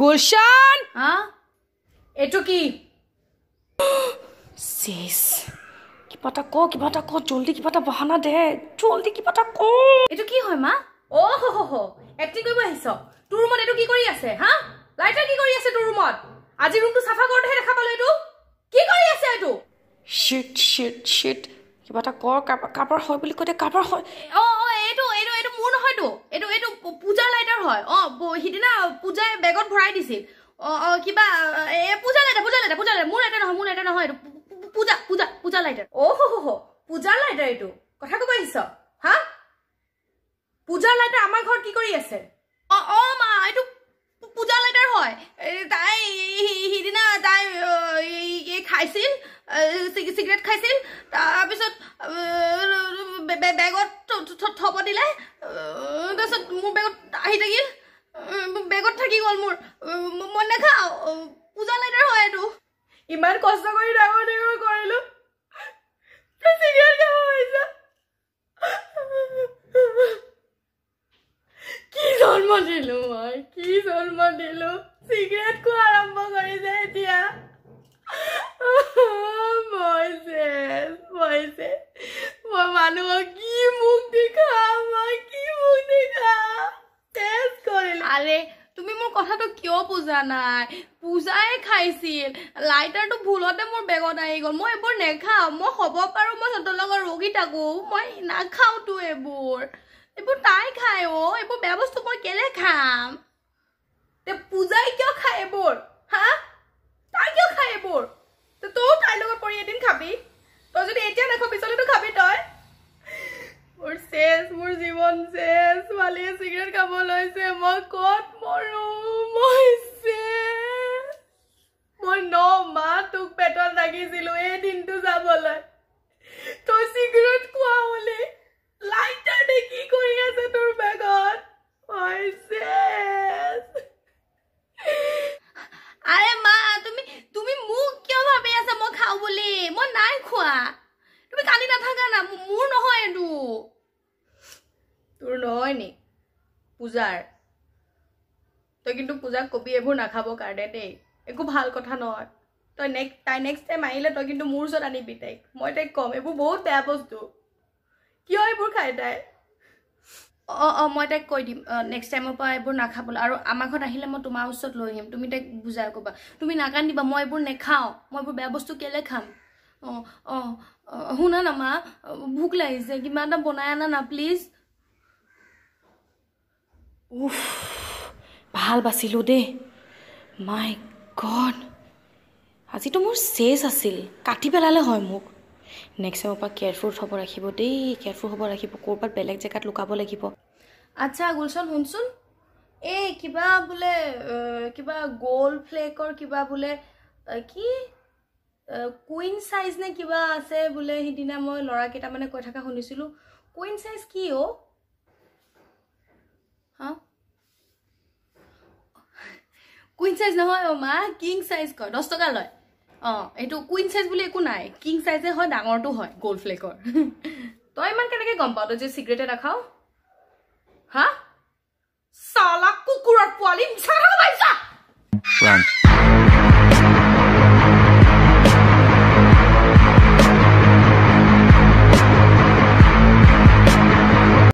গুলশান হ্যাঁ এটো কি সিস কিবা এটা ক কিবা এটা ক জলদি কিবা এটা বাহানা দে জলদি কিবা এটা ক এটো কি হয় মা ও হো হো হো একটি কইব আইছ তোর রুমত এটো কি করি আছে হ্যাঁ লাইটা কি করি আছে তোর রুমত আজি রুমটো সাফা করতে দেখা পালো এটো কি করি আছে এটো শিট শিট শিট কিবা এটা ক কাপড় হয় বলি কইতে কাপড় হয় ও হয় অ সিদিনা পূজাই বেগত ভৰাই দিছিল অ কিবা এ পূজা লাইটাৰ পূজা লাইটাৰ পূজা মোৰ লাইটাৰ নহয় মোৰ লাইটাৰ নহয় এইটো পূজা পূজা পূজা লাইটাৰ অ হ পূজা লাইটাৰ এইটো কথা কব আহিছ হা পূজা লাইটাৰ আমাৰ ঘৰত কি কৰি আছে অ অ মা এইটো পূজা লাইটাৰ হয় তাই সিদিনা তাই খাইছিল চিগাৰেট খাইছিল তাৰপিছত বেগত থ'ব দিলে তাৰপিছত মোৰ বেগত আহি থাকিল বেগত থাকি গ'ল মোৰ মই নাখাওঁ পূজা লাইটাৰ হয় এইটো ইমান কষ্ট কৰি ডাঙৰ ডাঙৰ কৰিলোঁ কি জন্ম দিলো মই কি জন্ম দিলো চিগাৰেট খোৱা আৰম্ভ কৰিছে এতিয়া Moisés, Moisés, e e e o Manu, que mundo de calma, que mundo de calma. Tens com ele. তুমি মোৰ কথাটো কিয় বুজা নাই পূজাই খাইছিল লাইটাৰটো ভুলতে মোৰ বেগত আহি গ'ল মই এইবোৰ নেখাওঁ মই হ'ব পাৰোঁ মই সিহঁতৰ লগত ৰখি থাকোঁ মই নাখাওঁতো এইবোৰ এইবোৰ তাই খায় অ' এইবোৰ বেয়া বস্তু মই কেলৈ খাম পূজাই কিয় খায় এইবোৰ খাবি তই যদি এতিয়া নাখ পিছলৈ খাবি তই মোৰ চেচ মোৰ জীৱন চেচ ছোৱালীয়ে চিগাৰেট খাব লৈছে মই ক'ত মৰো তুমি কালি নাথাকা না মোৰ নহয় এইটো তোৰ নহয় নি পূজাৰ তই কিন্তু পূজাক কবি এইবোৰ নাখাব কাৰণে দেই একো ভাল কথা নহয় তই নেক্সট তাই নেক্সট টাইম আহিলে তই কিন্তু মোৰ ওচৰত আনিবি তাইক মই তাইক ক'ম এইবোৰ বহুত বেয়া বস্তু কিয় এইবোৰ খাই তাই অঁ অঁ মই তাইক কৈ দিম নেক্সট টাইমৰ পৰা এইবোৰ নাখাবলৈ আৰু আমাৰ ঘৰত আহিলে মই তোমাৰ ওচৰত লৈ আহিম তুমি তাইক বুজাই ক'বা তুমি নাকান্দিবা মই এইবোৰ নাখাওঁ মই এইবোৰ বেয়া বস্তু কেলৈ খাম অঁ অঁ শুনা না মা ভোক লাগিছে কিবা এটা বনাই আনা না প্লিজ ভাল বাচিলোঁ দেই মাই গড আজিতো মোৰ চেজ আছিল কাটি পেলালে হয় মোক নেক্সট টাইমৰ পৰা কেয়াৰফুল হ'ব ৰাখিব দেই কেয়াৰফুল হ'ব ৰাখিব ক'ৰবাত বেলেগ জেগাত লুকাব লাগিব আচ্ছা গুলচন শুনচোন এই কিবা বোলে কিবা গ'ল্ড ফ্লেকৰ কিবা বোলে কি কুইন চাইজ নে কিবা আছে বোলে সিদিনা মই ল'ৰাকেইটা মানে কৈ থকা শুনিছিলোঁ কুইন চাইজ কি অ' কুইন চাইজ নহয় অ' মা কিং চাইজ কয় দহ টকা লয় অঁ এইটো কুইন চাইজ বুলি একো নাই কিং চাইজে হয় ডাঙৰটো হয় গ'ল্ড ফ্লেকৰ তই ইমান কেনেকৈ গম পাওঁ তই যে চিগ্ৰেটে নাখাওঁ হা চালাক কুকুৰৰ পোৱালি